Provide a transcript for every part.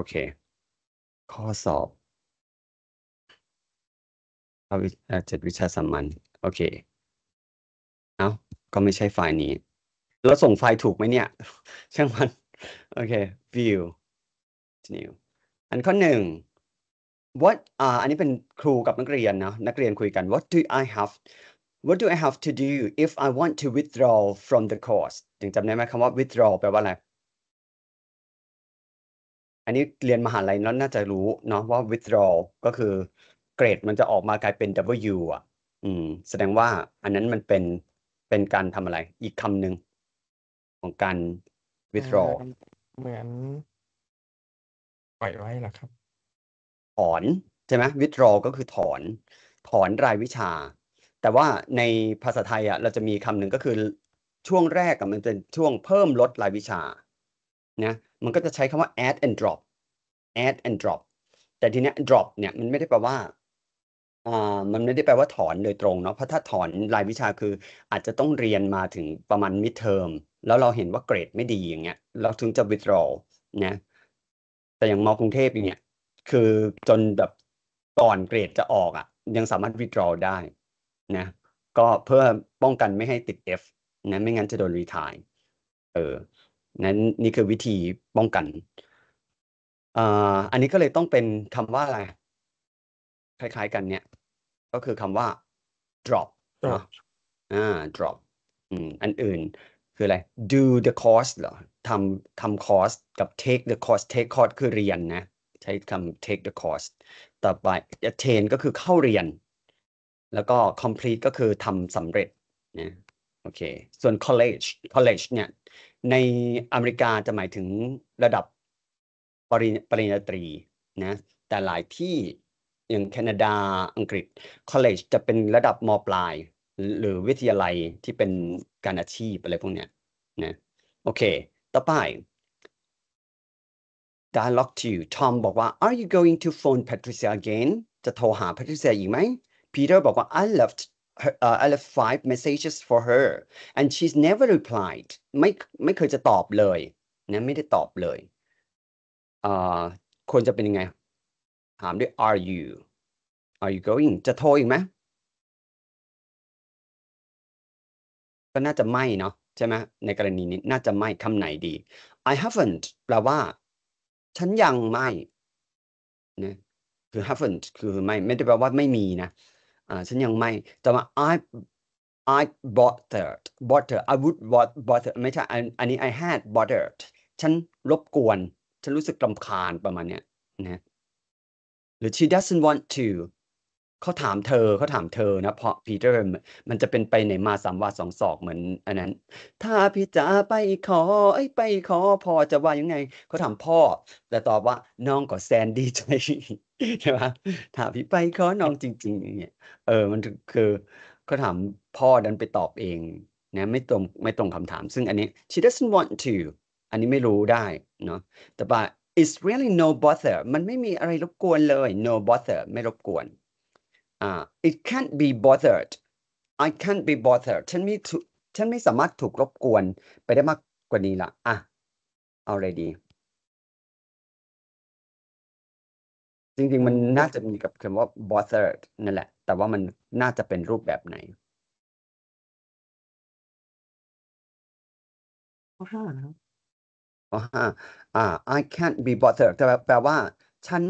โอเค ข้อสอบเจ็ดวิชาสามัญ โอเค เอา้า ก็ไม่ใช่ไฟล์นี้ แล้วส่งไฟล์ถูกไหมเนี่ย ช่างมัน โอเค view new อันข้อหนึ่ง what อ่าอันนี้เป็นครูกับนักเรียนนะ นักเรียนคุยกัน what do I have what do I have to do if I want to withdraw from the course จึงจำได้ไหมคำว่า withdraw แปลว่าอะไรอันนี้เรียนมหาลัยน้นน่าจะรู้ เนาะว่า w i t h d r a w ก็คือ เกรดมันจะออกมากลายเป็น W อ่ะอืม แสดงว่าอันนั้นมันเป็นเป็นการทำอะไร อีกคำหนึ่งของการ w i t h d r a w เหมือน ปล่อยไว้หรอครับ ถอน ใช่ไหม w i t h d r a w ก็คือถอน ถอนรายวิชา แต่ว่าในภาษาไทยอ่ะเราจะมีคำหนึ่งก็คือช่วงแรกอะมันเป็นช่วงเพิ่มลดรายวิชานะมันก็จะใช้คำว่า add and drop add and drop แต่ทีเนี้ย drop เนี่ยมันไม่ได้แปลว่าอ่า มันไม่ได้แปลว่าถอนโดยตรงเนาะ เพราะถ้าถอนรายวิชาคืออาจจะต้องเรียนมาถึงประมาณ midterm แล้วเราเห็นว่าเกรดไม่ดีอย่างเงี้ย เราถึงจะ withdraw นะ แต่อย่างมอกรุงเทพอย่างเงี้ยคือจนแบบก่อนเกรดจะออกอะ่ะยังสามารถ withdraw ได้นะ ก็เพื่อป้องกันไม่ให้ติด F นะไม่งั้นจะโดนรีทายเออนั้นนี่คือวิธีป้องกันอ่าอันนี้ก็เลยต้องเป็นคำว่าอะไรคล้ายๆกันเนี่ย ก็คือคำว่า drop อ่า drop อืมอันอื่นคืออะไร do the course เหรอทำทำคอร์ส กับ take the course take course คือเรียนนะ ใช้คำ take the course ต่อไป attain ก็คือเข้าเรียน แล้วก็ complete ก็คือทำสำเร็จนะโอเค ส่วน college college เนี่ยในอเมริกาจะหมายถึงระดับปริปรญญาตรีนะแต่หลายที่อย่างแคนาดาอังกฤษ college จะเป็นระดับมปลาย หรือวิทยาลัยที่เป็นการอาชีพอะไรพวกเนี้ยนะโอเค ต่อไป dialogue to Tom บอกว่า are you going to phone Patricia again จะโทรหา Patricia อีกไหม Peter บอกว่า I loved her, uh, I left five messages for her and she's never replied ไม่ไม่เคยจะตอบเลยนะไม่ได้ตอบเลยอ่าควรจะเป็นยังไง ถามด้วย are you are you going จะโทรอีกไหมก็น่าจะไม่เนาะใช่ไหมในกรณีนี้น่าจะไม่คำไหนดี I haven't แปลว่า ฉันยังไม่นะคือ haven't คือไม่ไม่ได้แปลว่าไม่มีนะ่ฉันยังไม่แต่ว่า I I bothered bother I would bother ไม่ใช่อันนี้ I had bothered ฉันรบกวน ฉันรู้สึกลำคาญประมาณเนี้ยนะหรือ she doesn't want to เขาถามเธอเขาถามเธอนะเพราะพีเตอร์มันจะเป็นไปไหนมาสามวาสองศอกเหมือนอันนั้น ถ้าพี่จ๋าไปขอไอ้ไปขอพอจะว่ายังไง เขาถามพ่อ แต่ตอบว่าน้องก็แซนดีใจใช่ไหมถามพี่ไปขอน้องจริงๆอย่างเงี้ยเออมันคือเขาถามพ่อดันไปตอบเองนะไม่ตรงไม่ตรงคำถาม ซึ่งอันนี้ she doesn't want to อันนี้ไม่รู้ได้เนาะแต่ว่า it's really no bother มันไม่มีอะไรรบกวนเลย no bother ไม่รบกวน uh, it can't be bothered I can't be bothered ฉันไม่ถูกฉันไม่สามารถถูกรบกวนไปได้มากกว่านี้ละอ่ะเอาอะไรดีจริงๆ มันน่าจะมีกับคำว่า bothered นั่นแหละ แต่ว่ามันน่าจะเป็นรูปแบบไหนข้อห้าครับข้อห้าอ่า I can't be bothered แปลว่า ฉัน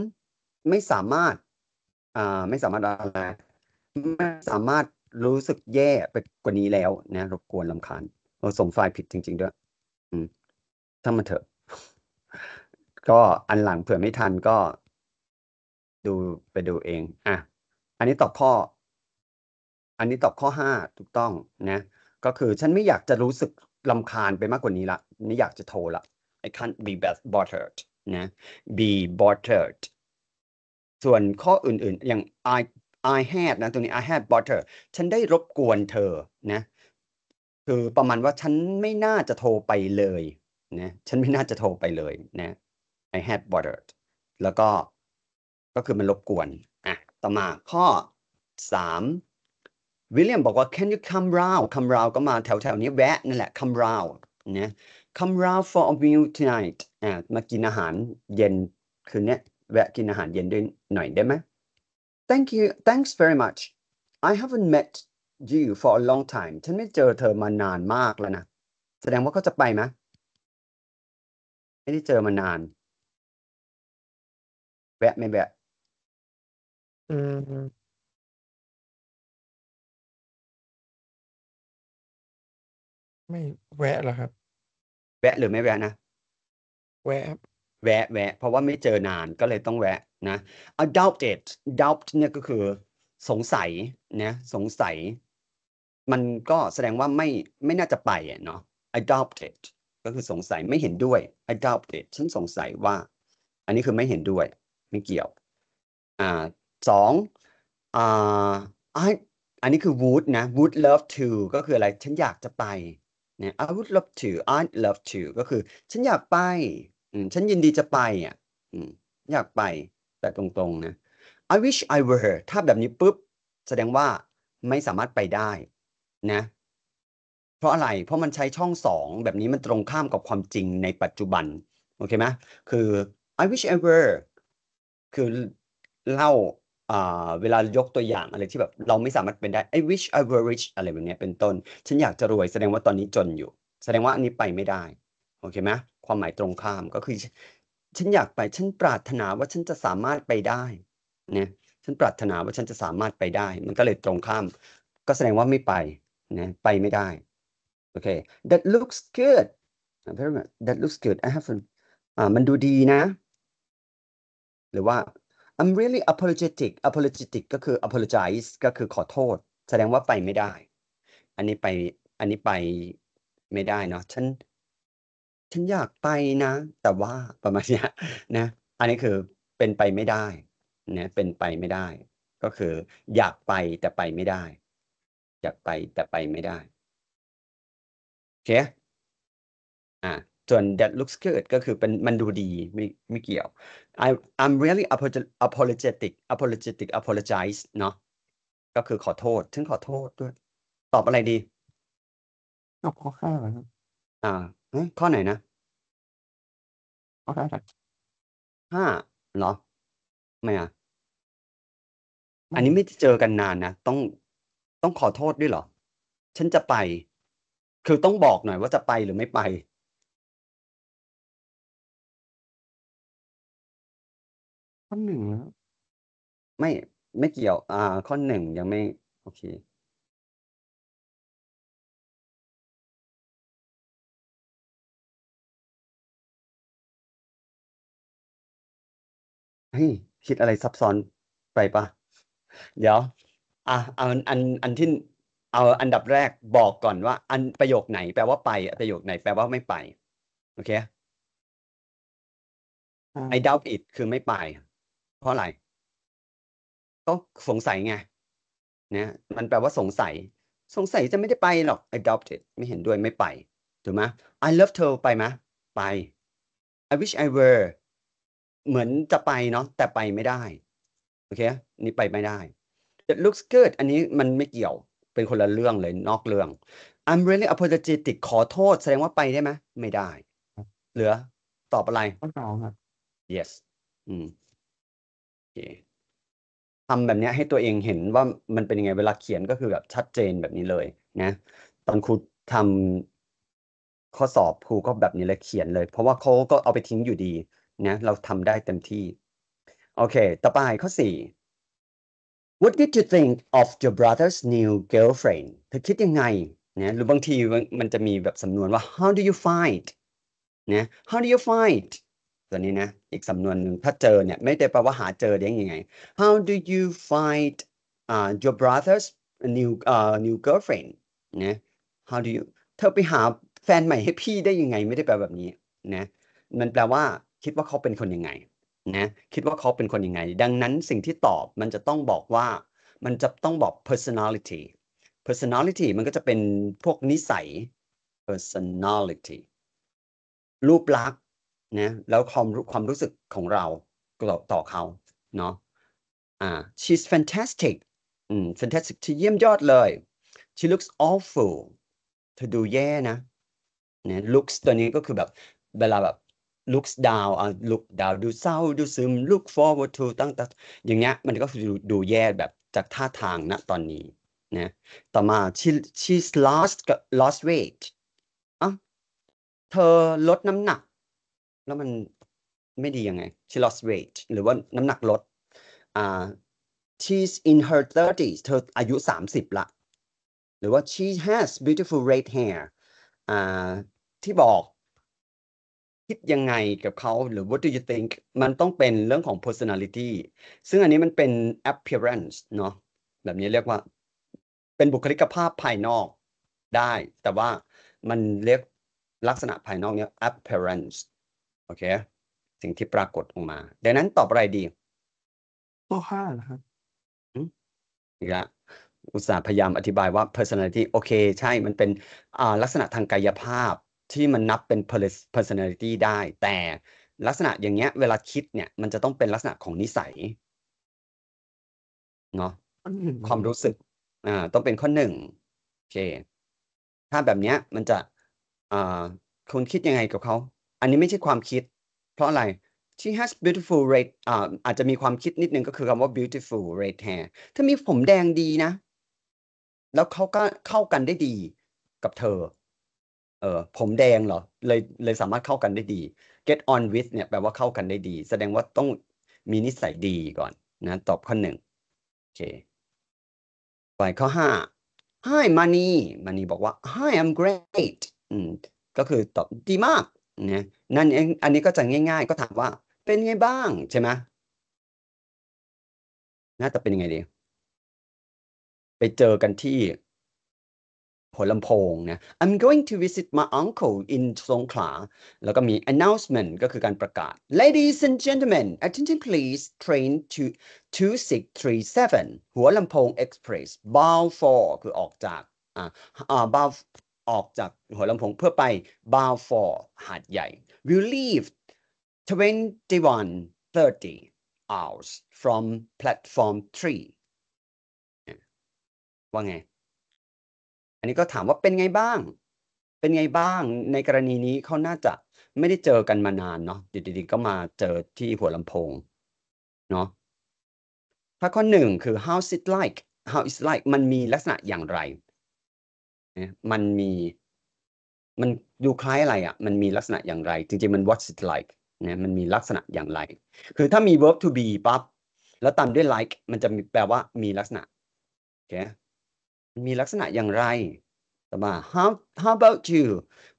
ไม่สามารถอ่าไม่สามารถอะไรไม่สามารถรู้สึกแย่ไปกว่านี้แล้วนะรบกวนลำคาญเราส่งไฟล์ผิดจริงๆด้วย อืมถ้ามันเถอะก็อันหลังเผื่อไม่ทันก็ดูไปดูเอง อ่ะ อันนี้ตอบข้อ อันนี้ตอบข้อห้าถูกต้องนะ ก็คือฉันไม่อยากจะรู้สึกลำคาญไปมากกว่านี้ละไม่อยากจะโทรละ I can't be bothered นะ be bothered ส่วนข้ออื่นๆอย่าง I I had นะตรงนี้ I had b u t h e r ฉันได้รบกวนเธอนะคือประมาณว่าฉันไม่น่าจะโทรไปเลยนะฉันไม่น่าจะโทรไปเลยนะ I had b o t h e r แล้วก็ก็คือมันรบกวนอ่ะต่อมาข้อ3วิลเลียมบอกว่า can you come round come round ก็มาแถว ๆ นี้แวะนั่นแหละ come round นะ come round for a meal tonight อ่ะมากินอาหารเย็นคืนนี้แวะกินอาหารเย็นด้วยหน่อยได้ไหม Thank you thanks very much I haven't met you for a long time ฉันไม่เจอเธอมานานมากแล้วนะ แสดงว่าเขาจะไปไหมไม่ได้เจอมานาน แวะไม่แวะ อืมไม่แวะหรอครับ แวะหรือไม่แวะนะ แวะครับแวะแวะ เพราะว่าไม่เจอนานก็เลยต้องแวะนะ a doubted doubt เนี่ยก็คือสงสัยเนี่ยสงสัยมันก็แสดงว่าไม่ไม่น่าจะไปเนาะ I doubted ก็คือสงสัยไม่เห็นด้วย I doubted ฉันสงสัยว่า อันนี้คือไม่เห็นด้วยไม่เกี่ยวอ่าสองอ่า I อันนี้คือ would นะ would love to ก็คืออะไรฉันอยากจะไปเนีย I would love to I'd love to ก็คือฉันอยากไปอืมฉันยินดีจะไปอ่ะอืมอยากไปแต่ตรงๆนะ I wish I were ถ้าแบบนี้ปุ๊บแสดงว่าไม่สามารถไปได้นะเพราะอะไรเพราะมันใช้ช่องสองแบบนี้มันตรงข้ามกับความจริงในปัจจุบันโอเคไหมคือ I wish I were คือเล่าเวลายกตัวอย่างอะไรที่แบบเราไม่สามารถเป็นได้ I wish I were rich อะไรแบบนี้เป็นต้นฉันอยากจะรวยแสดงว่าตอนนี้จนอยู่ แสดงว่าอันนี้ไปไม่ได้โอเคไหมความหมายตรงข้ามก็คือฉันอยากไปฉันปรารถนาว่าฉันจะสามารถไปได้เนี่ยฉันปรารถนาว่าฉันจะสามารถไปได้ มันก็เลยตรงข้าม ก็แสดงว่าไม่ไปนะไปไม่ได้โอเค that looks good very much that looks good I have อ่ามันดูดีนะหรือว่า I'm really apologetic apologetic ก็คือ apologize ก็คือขอโทษ แสดงว่าไปไม่ได้อันนี้ไปอันนี้ไปไม่ได้เนาะฉันฉันอยากไปนะ แต่ว่าประมาณเนี้ยนะ อันนี้คือเป็นไปไม่ได้นะเป็นไปไม่ได้ ก็คือ อยากไปแต่ไปไม่ได้ อยากไปแต่ไปไม่ได้โอเค อ่า ส่วน that looks good ก็คือเป็นมันดูดีไม่ไม่เกี่ยว I I'm really apologetic apologetic apologize เนาะก็คือขอโทษฉันขอโทษด้วย ตอบอะไรดีตอบขอค่าวหออ่าข้อไหนนะข้อไหนห้าเหรอ ไม่อ่ะ อันนี้ไม่เจอกันนานนะ ต้อง ต้องขอโทษด้วยเหรอ ฉันจะไป คือต้องบอกหน่อยว่าจะไปหรือไม่ไป ข้อหนึ่งแล้ว ไม่ ไม่เกี่ยว อ่า ข้อหนึ่งยังไม่ โอเคเฮ้ยคิดอะไรซับซ้อนไปปะเดี๋ยวอ่ะเอาอันอันที่เอาอันดับแรกบอกก่อนว่า อันประโยคไหน แปลว่าไป ประโยคไหน แปลว่าไม่ไป โอเค I doubt it คือไม่ไป เพราะอะไรก็สงสัยไงเนี่ย มันแปลว่าสงสัย สงสัยจะไม่ได้ไปหรอก I doubt it ไม่เห็นด้วยไม่ไป ถูกไหม I love her ไปไหมไป I wish I were เหมือนจะไปเนาะแต่ไปไม่ได้ โอเคนี่ไปไม่ได้ It looks good อันนี้มันไม่เกี่ยวเป็นคนละเรื่องเลย นอกเรื่อง I'm really apologetic ขอโทษแสดงว่าไปได้ไหมไม่ได้เหลือตอบอะไรข้อสองครับ yes อืมโอเคทำแบบนี้ให้ตัวเองเห็นว่ามันเป็นยังไง เวลาเขียนก็คือแบบชัดเจนแบบนี้เลยนะตอนครูทำข้อสอบครูก็แบบนี้เลยเขียนเลย เพราะว่าเขาก็เอาไปทิ้งอยู่ดีนะเราทำได้เต็มที่โอเคต่อไปข้อ4 What did you think of your brother's new girlfriend เธอคิดยังไงนะหรือบางทีมันจะมีแบบสำนวนว่า how do you find นะ how do you find ตัวนี้นะอีกสำนวนหนึ่งถ้าเจอเนี่ยไม่ได้แปลว่าหาเจอได้ยังไง how do you find uh, your brother's new uh, new girlfriend นะ how do you เธอไปหาแฟนใหม่ให้พี่ได้ยังไงไม่ได้แปลแบบนี้นะมันแปลว่าคิดว่าเขาเป็นคนยังไงนะคิดว่าเขาเป็นคนยังไงดังนั้นสิ่งที่ตอบมันจะต้องบอกว่ามันจะต้องบอก personality personality มันก็จะเป็นพวกนิสัย personality รูปลักษณ์นะแล้วความความรู้สึกของเราต่อเขาเนาะอ่า she's fantastic อืม fantastic ที่เยี่ยมยอดเลย she looks awful เธอดูแย่นะเนะ looks ตัวนี้ก็คือแบบเวลาแบบ looks down อ่ะ look down ดูเศร้าดูซึม look forward to ตั้งแต่อย่างเงี้ยมันก็ดูดูแย่แบบจากท่าทางณตอนนี้นะต่อมา she she's lost lost weight อ่ะเธอลดน้ำหนัก แล้วมันไม่ดียังไง she lost weight หรือว่าน้ำหนักลดอ่า she's in her i e s เธออายุ 30ละ หรือว่า she has beautiful red hair อ่าที่บอกคิดยังไงกับเขาหรือ what do you think มันต้องเป็นเรื่องของ personality ซึ่งอันนี้มันเป็น appearance เนาะแบบนี้เรียกว่าเป็นบุคลิกภาพภายนอกได้ แต่ว่ามันเรียกลักษณะภายนอกเนี้ย appearance โอเคสิ่งที่ปรากฏออกมาดังนั้นตอบอะไรดีตัวห้านะครับอีกละอุตส่าห์พยายามอธิบายว่า personality โอเคใช่มันเป็นลักษณะทางกายภาพที่มันนับเป็น personality ได้ แต่ลักษณะอย่างเงี้ยเวลาคิดเนี่ย มันจะต้องเป็นลักษณะของนิสัยเนาะความรู้สึก อ่า ต้องเป็นข้อหนึ่งโอเค ถ้าแบบเนี้ยมันจะอ่าคุณคิดยังไงกับเขา อันนี้ไม่ใช่ความคิด เพราะอะไร she has beautiful red อ่าอาจจะมีความคิดนิดนึงก็คือคำว่า beautiful red hair ถ้ามีผมแดงดีนะ แล้วเขาก็เข้ากันได้ดีกับเธอเออผมแดงเหรอเลยเลยสามารถเข้ากันได้ดี get on with เนี่ยแปลว่าเข้ากันได้ดี แสดงว่าต้องมีนิสัยดีก่อน นะ ตอบข้อหนึ่งโอเคไปข้อห้า Hi m o n e y m o n e y บอกว่า Hi I'm great อืมก็คือตอบดีมากนะนั่นเองอันนี้ก็จะง่าย ๆ ก็ถามว่าเป็นไงบ้าง ใช่ไหมน่าจะเป็นยังไงดี ไปเจอกันที่หัวลำโพงนะ I'm going to visit my uncle in สงขลาแล้วก็มี announcement ก็คือการประกาศ Ladies and gentlemen attention please train to 2637หัวลำโพง express bound for คือออกจาก อ่าอ่า bound ออกจากหัวลำโพงเพื่อไป bound for หาดใหญ่ will leave 2130 hours from platform 3ว่าไงอันนี้ก็ถามว่าเป็นไงบ้าง เป็นไงบ้างในกรณีนี้เขาน่าจะไม่ได้เจอกันมานานเนาะอยู่ดีๆก็มาเจอที่หัวลำโพงเนาะถ้าข้อหนึ่งคือ how's it like how is like มันมีลักษณะอย่างไรมันมีมันดูคล้ายอะไรอะ่ะ มันมีลักษณะอย่างไร จริงๆมัน what's it like นะมันมีลักษณะอย่างไร คือถ้ามี verb to be ปับ๊บแล้วตามด้วย like มันจะมีแปลว่ามีลักษณะโอเคมีลักษณะอย่างไร ต่อมา how how about you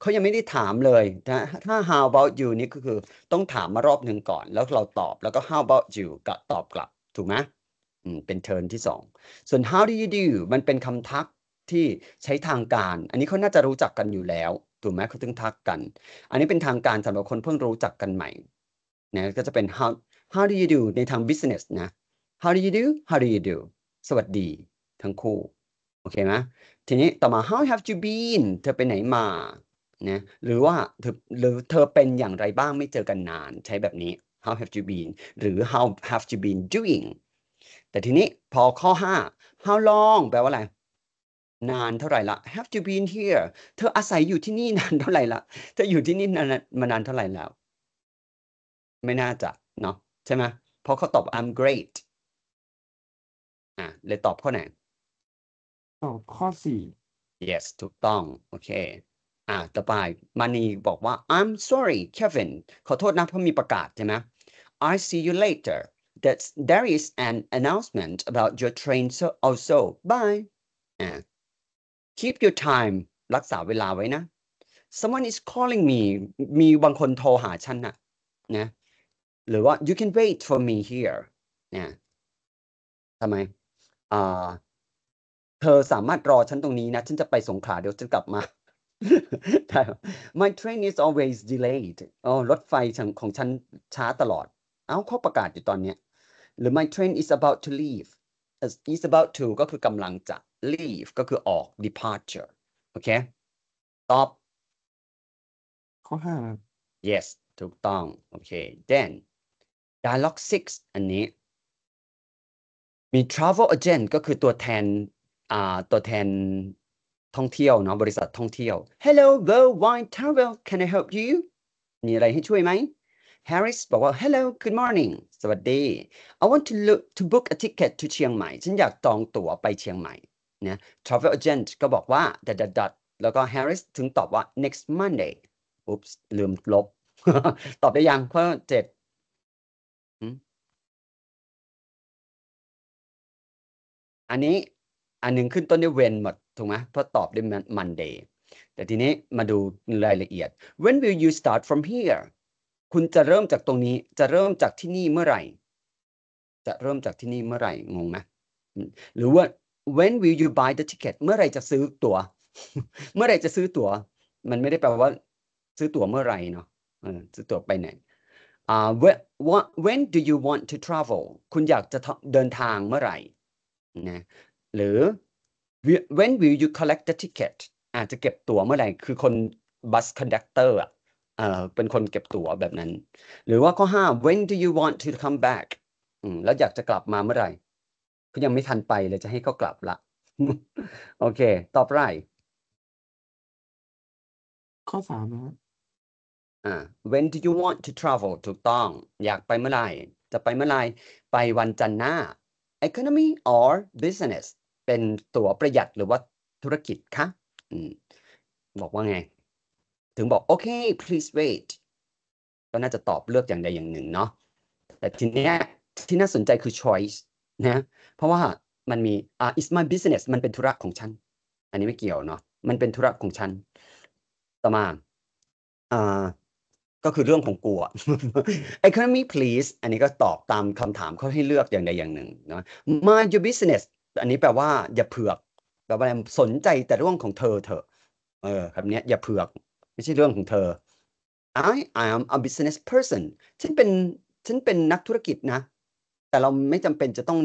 เขายังไม่ได้ถามเลยนะถ้า how about you นี่ก็คือต้องถามมารอบหนึ่งก่อน แล้วเราตอบ แล้วก็ how about you ก็ตอบกลับ ถูกไหมอืม เป็นเทิร์นที่สองส่วน how do you do มันเป็นคำทักที่ใช้ทางการ อันนี้เขาน่าจะรู้จักกันอยู่แล้ว ถูกไหมเขาถึงทักกัน อันนี้เป็นทางการสำหรับคนเพิ่งรู้จักกันใหม่นะก็จะเป็น how how do you do ในทาง business นะ how do you do how do you do สวัสดีทั้งคู่โอเคไหมทีนี้ต่อมา how have you been เธอไปไหนมานะหรือว่าเธอหรือเธอเป็นอย่างไรบ้างไม่เจอกันนาน ใช้แบบนี้ how have you been หรือ how have you been doing แต่ทีนี้พอข้อ5 how long แปลว่าอะไร นานเท่าไหร่ละ have you been here เธออาศัยอยู่ที่นี่นานเท่าไหร่ละเธออยู่ที่นี่นานมานานเท่าไหร่แล้ว ไม่น่าจะ เนาะ ใช่ไหมเพราะเขาตอบ I'm great อ่ะ เลยตอบข้อไหนตอบข้อสี่ yes ถูกต้องโอเคอ่าต่อไปมานีบอกว่า I'm sorry Kevin ขอโทษนะเพราะมีประกาศใช่ไหม I see you later that there is an announcement about your train so also bye yeah keep your time รักษาเวลาไว้นะ someone is calling me มีบางคนโทรหาฉันนะนะหรือว่า you can wait for me here นะทำไมอ่าเธอสามารถรอฉันตรงนี้นะฉันจะไปสงขลาเดี๋ยวฉันกลับมา My train is always delayed อ๋อ รถไฟของฉันช้าตลอดเอาเขาประกาศอยู่ตอนเนี้ยหรือ my train is about to leave is about to ก็คือกำลังจะ leave ก็คือออก departure โอเคตอบข้อห้า yes ถูกต้องโอเค then dialogue 6อันนี้มี travel agent ก็คือตัวแทนตัวแทนท่องเที่ยวเนาะบริษัทท่องเที่ยว Hello Worldwide Travel can I help you มีอะไรให้ช่วยไหม Harris บอกว่า Hello good morning สวัสดี I want to look to book a ticket to เชียงใหม่ฉันอยากจองตั๋วไปเชียงใหม่นะ Travel agent ก็บอกว่า dot dot dot แล้วก็ Harris ถึงตอบว่า next Monday อุ๊บลืมลบตอบได้ยังข้อเจ็ดอันนี้อันนึงขึ้นต้นด้วยเวนหมดถูกไหมเพราะตอบด้วย Monday แต่ทีนี้มาดูรายละเอียด when will you start from here คุณจะเริ่มจากตรงนี้ จะเริ่มจากที่นี่เมื่อไหร่ จะเริ่มจากที่นี่เมื่อไหร่งงไหมหรือว่า when will you buy the ticket เมื่อไหร่จะซื้อตัว๋วเมื่อไหร่จะซื้อตัว๋วมันไม่ได้แปลว่าซื้อตั๋วเมื่อไหร่เนาะซื้อตั๋วไปไหน uh, when do you want to travel คุณอยากจะเดินทางเมื่อไหร่นะหรือ when will you collect the ticket อาจจะเก็บตั๋วเมื่อไหร่ คือคน bus conductor อ่ะเป็นคนเก็บตั๋วแบบนั้น หรือว่าข้อห้า when do you want to come back แล้วอยากจะกลับมาเมื่อไหร่เขายังไม่ทันไปเลยจะให้เขากลับละโอเค ตอบไรข้อสามนะอ่า when do you want to travel ถูกต้องอยากไปเมื่อไหร่ จะไปเมื่อไหร่ ไปวันจันทร์หน้า economy or business เป็นตั๋วประหยัดหรือว่าธุรกิจคะบอกว่าไงถึงบอกโอเค please wait ก็น่าจะตอบเลือกอย่างใดอย่างหนึ่งเนาะแต่ทีเนี้ยที่น่าสนใจคือ choice นะเพราะว่ามันมีอ h it's my business มันเป็นธุระของฉันอันนี้ไม่เกี่ยวเนาะมันเป็นธุระของฉันต่อมาอ่าก็คือเรื่องของกูัว economy please อันนี้ก็ตอบตามคำถามเขาให้เลือกอย่างใดอย่างหนึ่งเนาะ mind your business อันนี้แปลว่าอย่าเผือกแปลว่าสนใจแต่เรื่องของเธอเธอเออคำนี้อย่าเผือก ไม่ใช่เรื่องของเธอ I am a business person ฉันเป็นฉันเป็นนักธุรกิจนะ แต่เราไม่จำเป็นจะต้อง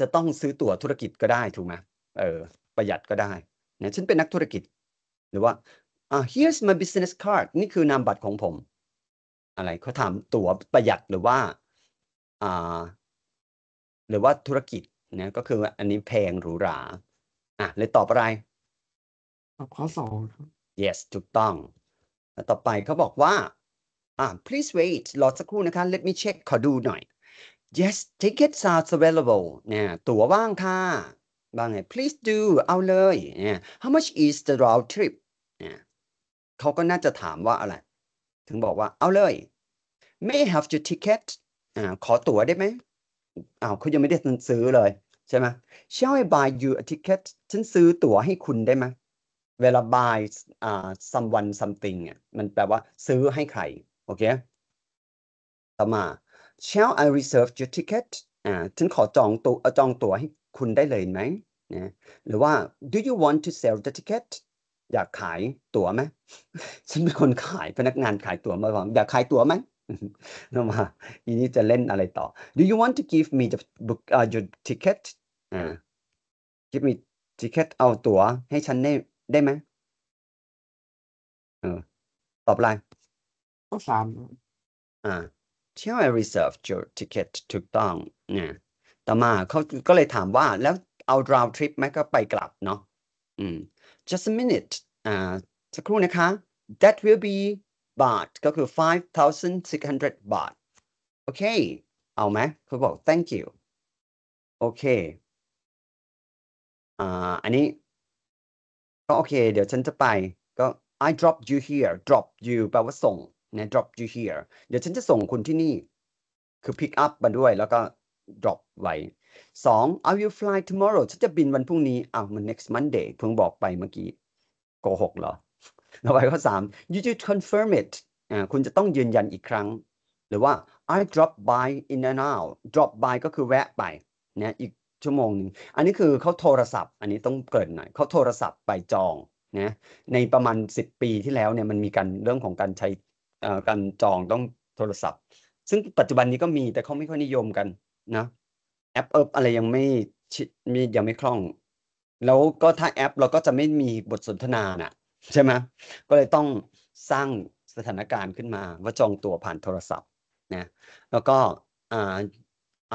จะต้องซื้อตั๋วธุรกิจก็ได้ถูกไหมเออประหยัดก็ได้นะฉันเป็นนักธุรกิจ หรือว่า uh, here's my business card นี่คือนามบัตรของผม อะไรเขาถามตั๋วประหยัดหรือว่าอ่าหรือว่าธุรกิจนะก็คืออันนี้แพงหรูหรา อ่ะเลยตอบอะไรตอบข้อสองครับ yes ถูกต้อง ต่อไปเขาบอกว่าอ่ะ please wait รอสักครู่นะคะ let me check ขอดูหน่อย yes tickets are available เนี่ย ตั๋วว่างค่ะบางไง please do เอาเลย เนี่ย how much is the round trip เนี่ยเขาก็น่าจะถามว่าอะไร ถึงบอกว่า เอาเลย may have your ticket อ่า ขอตั๋วได้ไหมอ้าวเขายังไม่ได้ซื้อเลยใช่ไหม Shall I buy you a ticket ฉันซื้อตั๋วให้คุณได้ไหมเวลา buy อ่า someone something อ่ะมันแปลว่าซื้อให้ใครโอเคต่อมา Shall I reserve your ticket อ่าฉันขอจองตัวจองตั๋วให้คุณได้เลยไหมนะหรือว่า do you want to sell the ticket อยากขายตั๋วไหมฉันเป็นคนขายพนักงานขายตั๋วมาบอกอยากขายตั๋วไหมนมา อีนี้จะเล่นอะไรต่อ Do you want to give me the book uh, your ticket อ give me ticket เอาตั๋วให้ฉันได้ได้ไหมเออตอบอะไรข้อสามอ่า t e l l I reserve your ticket ถูกต้องเนี่ย ต่อมาเขาก็เลยถามว่าแล้วเอา round trip ไหมก็ไปกลับเนาะอืม just a minute อ่าสักครู่นะคะ that will be บาท ก็คือ 5,600 บาท โอเค เอาไหมเขาบอก thank you โอเคอ่า อันนี้ ก็โอเค เดี๋ยวฉันจะไป ก็ I drop you here drop you แปลว่าส่งนะ drop you here เดี๋ยวฉันจะส่งคุณที่นี่ คือ pick up มาด้วย แล้วก็ drop ไว้สอง I will fly tomorrow ฉันจะบินวันพรุ่งนี้อ้าวมัน next Monday เพิ่งบอกไปเมื่อกี้โกหกเหรอต่อไปข้อสาม you should confirm it คุณจะต้องยืนยันอีกครั้ง หรือว่า I drop by in an hour drop by ก็คือแวะไปนะอีกชั่วโมงหนึ่งอันนี้คือเขาโทรศัพท์ อันนี้ต้องเกิดหน่อยเขาโทรศัพท์ไปจองนะในประมาณ 10 ปีที่แล้วเนี่ยมันมีการเรื่องของการใช้การจองต้องโทรศัพท์ ซึ่งปัจจุบันนี้ก็มีแต่เขาไม่ค่อยนิยมกันนะแอปเอิบอะไรยังไม่มียังไม่คล่อง แล้วก็ถ้าแอปเราก็จะไม่มีบทสนทนานะ่ะใช่ไหมก็เลยต้องสร้างสถานการณ์ขึ้นมาว่าจองตั๋วผ่านโทรศัพท์นะแล้วก็อ่า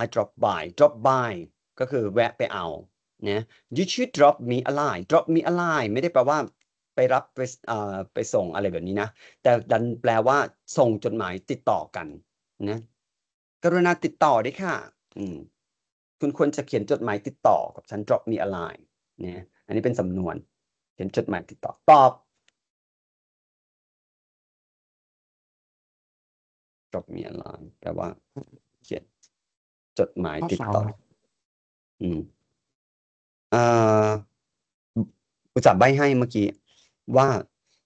I drop by drop by ก็คือแวะไปเอาเนะ you should drop me a line drop me a line ไม่ได้แปลว่าไปรับไปไปส่งอะไรแบบนี้นะ แต่ดันแปลว่าส่งจดหมายติดต่อกันนะกรุณาติดต่อด้วยค่ะอืมคุณควรจะเขียนจดหมายติดต่อกับฉัน drop me a line เนี่ยอันนี้เป็นสำนวนเขียนจดหมายติดต่อตอบจบมีอะไรแปลว่าเขียนจดหมายติดต่ออืมอ่อผู้จับใบให้เมื่อกี้ว่า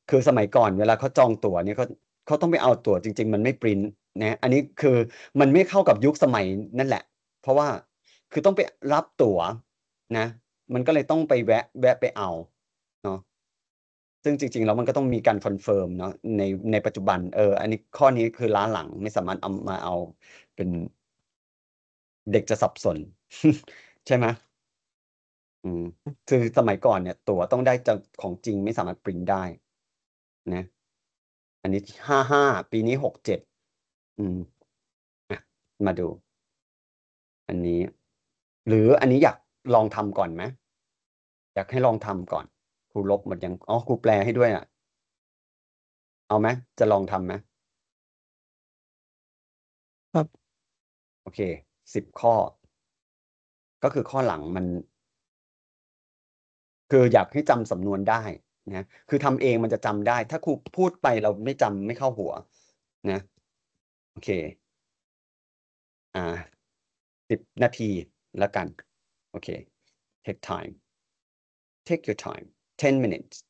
คือสมัยก่อนเวลาเขาจองตั๋วเนี่ยเขาเขาต้องไปเอาตั๋วจริงๆมันไม่ปริ้นนะอันนี้คือมันไม่เข้ากับยุคสมัยนั่นแหละ เพราะว่า คือต้องไปรับตั๋ว นะ มันก็เลยต้องไปแวะ แวะไปเอาเนาะซึ่งจริงๆแล้วมันก็ต้องมีการคอนเฟิร์มเนาะในในปัจจุบันเออ อันนี้ข้อนี้คือล้าหลังไม่สามารถเอามาเอาเป็น เด็กจะสับสน ใช่ไหมอืม คือสมัยก่อนเนี่ย ตั๋วต้องได้จากของจริงไม่สามารถปริ้นได้ นะ อันนี้ห้าห้าปีนี้หกเจ็ดอืมมาดู อันนี้หรืออันนี้อยากลองทำก่อนไหมอยากให้ลองทำก่อนูลบหมดยังอ๋อครูแปลให้ด้วยอ่ะเอาไหมจะลองทำไหมครับ โอเค สิบข้อ ก็คือข้อหลังมัน คืออยากให้จำสำนวนได้นะคือทำเองมันจะจำได้ ถ้าครูพูดไปเราไม่จำไม่เข้าหัว นะโอเค อ่า สิบนาทีแล้วกันโอเค take time take your time 10 minutes